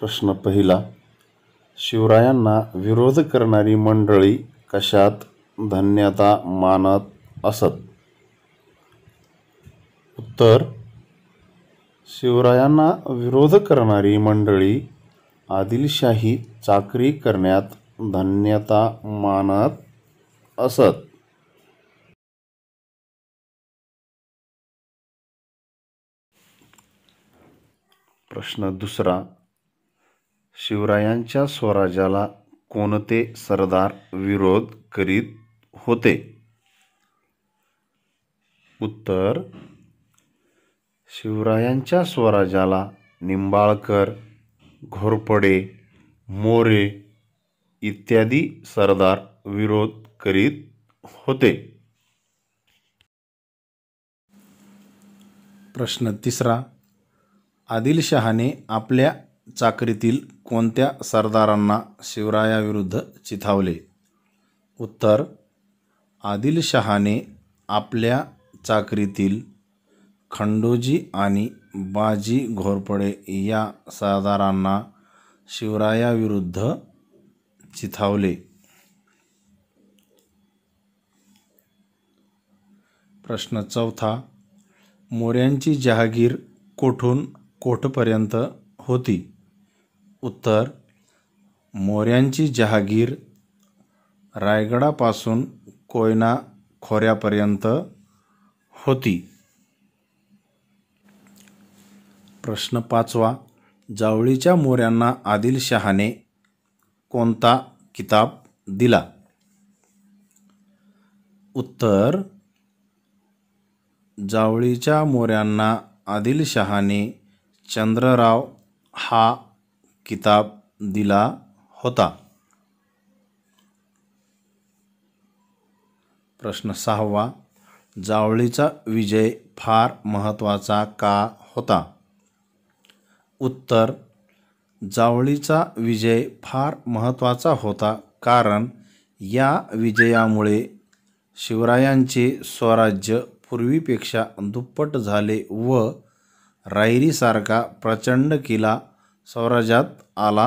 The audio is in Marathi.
प्रश्न पहिला शिवरायांना विरोध करणारी मंडळी कशात धन्यता मानत असत उत्तर शिवरायांना विरोध करणारी मंडळी आदिलशाही चाकरी करण्यात धन्यता मानत असत प्रश्न दुसरा शिवरायांच्या स्वराज्याला कोणते सरदार विरोध करीत होते उत्तर शिवरायांच्या स्वराज्याला निंबाळकर घोरपडे मोरे इत्यादी सरदार विरोध करीत होते प्रश्न तिसरा आदिलशहाने आपल्या चाकरीतील कोणत्या सरदारांना शिवरायाविरुद्ध चिथावले उत्तर आदिलशहाने आपल्या चाकरीतील खंडोजी आणि बाजी घोरपडे या सरदारांना शिवरायाविरुद्ध चिथावले प्रश्न चौथा मोऱ्यांची जहागीर कोठून कोठपर्यंत होती उत्तर मोऱ्यांची जहागीर रायगडापासून कोयना खोऱ्यापर्यंत होती प्रश्न पाचवा जावळीच्या मोऱ्यांना आदिलशहाने कोणता किताब दिला उत्तर जावळीच्या मोऱ्यांना आदिलशहाने चंद्रराव हा किताब दिला होता प्रश्न सहावा जावळीचा विजय फार महत्त्वाचा का होता उत्तर जावळीचा विजय फार महत्त्वाचा होता कारण या विजयामुळे शिवरायांचे स्वराज्य पूर्वीपेक्षा दुप्पट झाले व रायरीसारखा प्रचंड किल्ला সৌরাজাত আলা